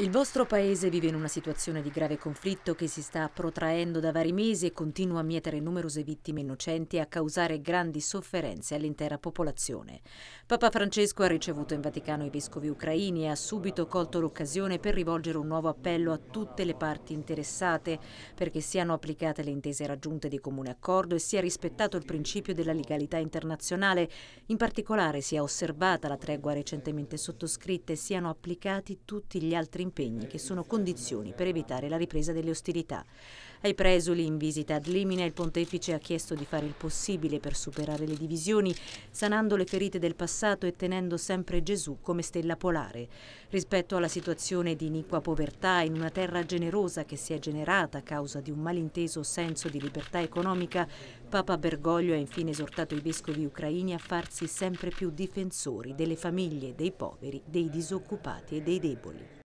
Il vostro paese vive in una situazione di grave conflitto che si sta protraendo da vari mesi e continua a mietere numerose vittime innocenti e a causare grandi sofferenze all'intera popolazione. Papa Francesco ha ricevuto in Vaticano i vescovi ucraini e ha subito colto l'occasione per rivolgere un nuovo appello a tutte le parti interessate perché siano applicate le intese raggiunte di comune accordo e sia rispettato il principio della legalità internazionale, in particolare sia osservata la tregua recentemente sottoscritta e siano applicati tutti gli altri impegni, che sono condizioni per evitare la ripresa delle ostilità. Ai presuli in visita ad Limine il pontefice ha chiesto di fare il possibile per superare le divisioni, sanando le ferite del passato e tenendo sempre Gesù come stella polare. Rispetto alla situazione di iniqua povertà in una terra generosa che si è generata a causa di un malinteso senso di libertà economica, Papa Bergoglio ha infine esortato i vescovi ucraini a farsi sempre più difensori delle famiglie, dei poveri, dei disoccupati e dei deboli.